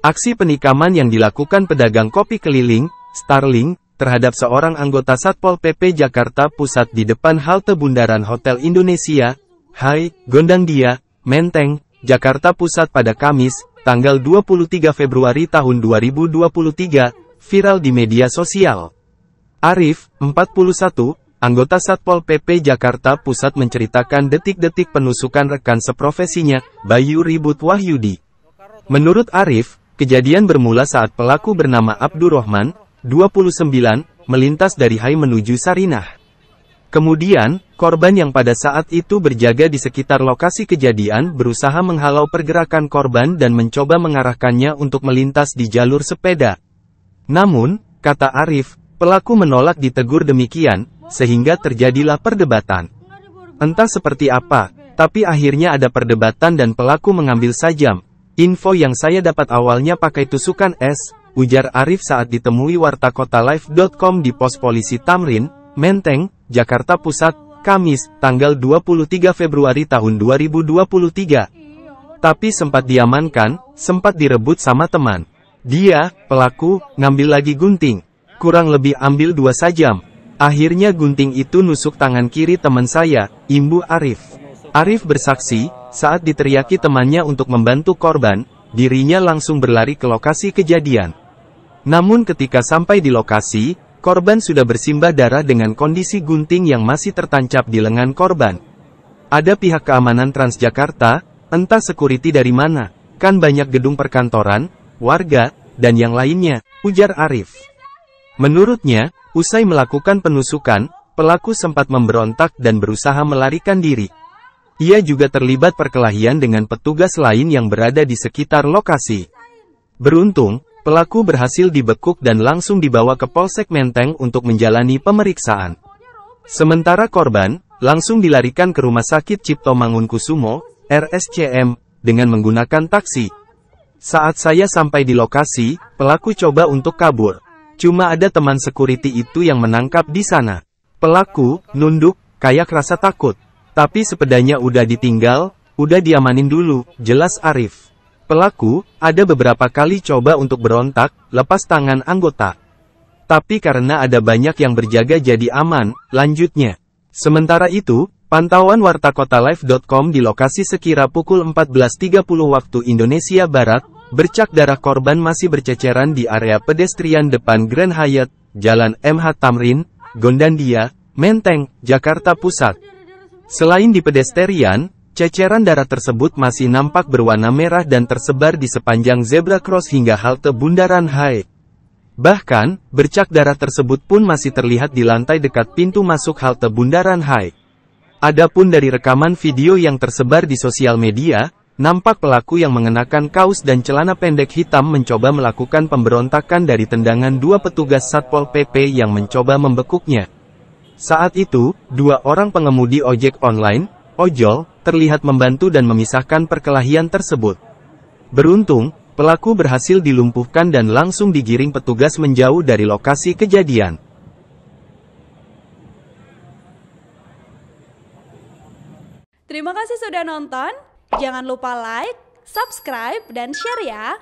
Aksi penikaman yang dilakukan pedagang kopi keliling, Starling, terhadap seorang anggota Satpol PP Jakarta Pusat di depan halte bundaran Hotel Indonesia, Hai, Gondangdia, Menteng, Jakarta Pusat pada Kamis, tanggal 23 Februari tahun 2023, viral di media sosial. Arif, 41, anggota Satpol PP Jakarta Pusat menceritakan detik-detik penusukan rekan seprofesinya, Bayu Ribut Wahyudi. Menurut Arif, Kejadian bermula saat pelaku bernama Abdurrahman, 29, melintas dari Hai menuju Sarinah. Kemudian, korban yang pada saat itu berjaga di sekitar lokasi kejadian berusaha menghalau pergerakan korban dan mencoba mengarahkannya untuk melintas di jalur sepeda. Namun, kata Arif, pelaku menolak ditegur demikian, sehingga terjadilah perdebatan. Entah seperti apa, tapi akhirnya ada perdebatan dan pelaku mengambil sajam, Info yang saya dapat awalnya pakai tusukan es, ujar Arif saat ditemui warta kota live.com di pos polisi Tamrin, Menteng, Jakarta Pusat, Kamis, tanggal 23 Februari tahun 2023. Tapi sempat diamankan, sempat direbut sama teman. Dia, pelaku, ngambil lagi gunting. Kurang lebih ambil dua sajam. Akhirnya gunting itu nusuk tangan kiri teman saya, Imbu Arif. Arif bersaksi, saat diteriaki temannya untuk membantu korban, dirinya langsung berlari ke lokasi kejadian. Namun ketika sampai di lokasi, korban sudah bersimbah darah dengan kondisi gunting yang masih tertancap di lengan korban. Ada pihak keamanan Transjakarta, entah security dari mana, kan banyak gedung perkantoran, warga, dan yang lainnya, ujar Arif. Menurutnya, usai melakukan penusukan, pelaku sempat memberontak dan berusaha melarikan diri. Ia juga terlibat perkelahian dengan petugas lain yang berada di sekitar lokasi. Beruntung, pelaku berhasil dibekuk dan langsung dibawa ke Polsek Menteng untuk menjalani pemeriksaan. Sementara korban, langsung dilarikan ke Rumah Sakit Cipto Mangunkusumo, RSCM, dengan menggunakan taksi. Saat saya sampai di lokasi, pelaku coba untuk kabur. Cuma ada teman security itu yang menangkap di sana. Pelaku, nunduk, kayak rasa takut. Tapi sepedanya udah ditinggal, udah diamanin dulu, jelas Arif. Pelaku, ada beberapa kali coba untuk berontak, lepas tangan anggota. Tapi karena ada banyak yang berjaga jadi aman, lanjutnya. Sementara itu, pantauan wartakotalife.com di lokasi sekira pukul 14.30 waktu Indonesia Barat, bercak darah korban masih berceceran di area pedestrian depan Grand Hyatt, Jalan MH Tamrin, Gondandia, Menteng, Jakarta Pusat. Selain di pedestrian, ceceran darah tersebut masih nampak berwarna merah dan tersebar di sepanjang zebra cross hingga halte Bundaran Hai. E. Bahkan, bercak darah tersebut pun masih terlihat di lantai dekat pintu masuk halte Bundaran Hai. E. Adapun dari rekaman video yang tersebar di sosial media, nampak pelaku yang mengenakan kaos dan celana pendek hitam mencoba melakukan pemberontakan dari tendangan dua petugas Satpol PP yang mencoba membekuknya. Saat itu, dua orang pengemudi ojek online, ojol, terlihat membantu dan memisahkan perkelahian tersebut. Beruntung, pelaku berhasil dilumpuhkan dan langsung digiring petugas menjauh dari lokasi kejadian. Terima kasih sudah nonton. Jangan lupa like, subscribe, dan share ya.